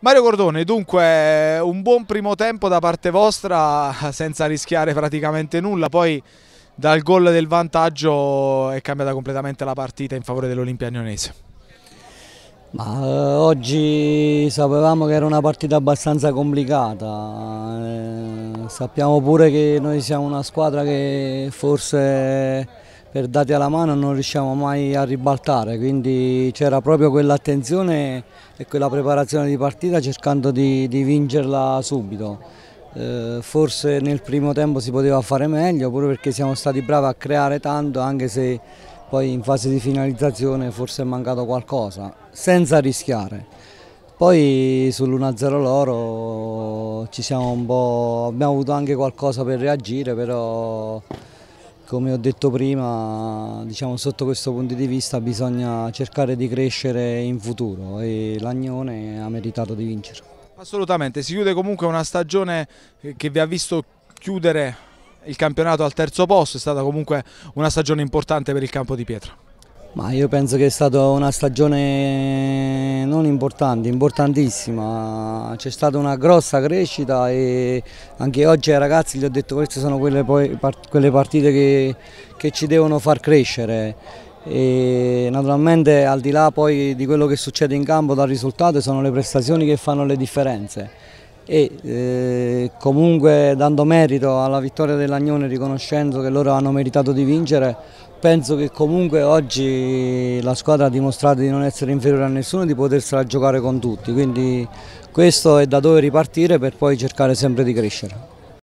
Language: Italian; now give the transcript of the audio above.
Mario Cordone, dunque un buon primo tempo da parte vostra senza rischiare praticamente nulla, poi dal gol del vantaggio è cambiata completamente la partita in favore dell'Olimpia Agnonese. Ma, eh, oggi sapevamo che era una partita abbastanza complicata, eh, sappiamo pure che noi siamo una squadra che forse per dati alla mano non riusciamo mai a ribaltare, quindi c'era proprio quell'attenzione e quella preparazione di partita cercando di, di vincerla subito. Eh, forse nel primo tempo si poteva fare meglio, pure perché siamo stati bravi a creare tanto, anche se poi in fase di finalizzazione forse è mancato qualcosa, senza rischiare. Poi sull'1-0 loro ci siamo un po'... abbiamo avuto anche qualcosa per reagire, però come ho detto prima, diciamo, sotto questo punto di vista bisogna cercare di crescere in futuro e l'Agnone ha meritato di vincere. Assolutamente, si chiude comunque una stagione che vi ha visto chiudere il campionato al terzo posto, è stata comunque una stagione importante per il campo di pietra. Ma io penso che è stata una stagione non importante, importantissima, c'è stata una grossa crescita e anche oggi ai ragazzi gli ho detto che queste sono quelle, poi, part quelle partite che, che ci devono far crescere e naturalmente al di là poi di quello che succede in campo dal risultato sono le prestazioni che fanno le differenze e eh, comunque dando merito alla vittoria dell'Agnone riconoscendo che loro hanno meritato di vincere penso che comunque oggi la squadra ha dimostrato di non essere inferiore a nessuno e di potersela giocare con tutti quindi questo è da dove ripartire per poi cercare sempre di crescere.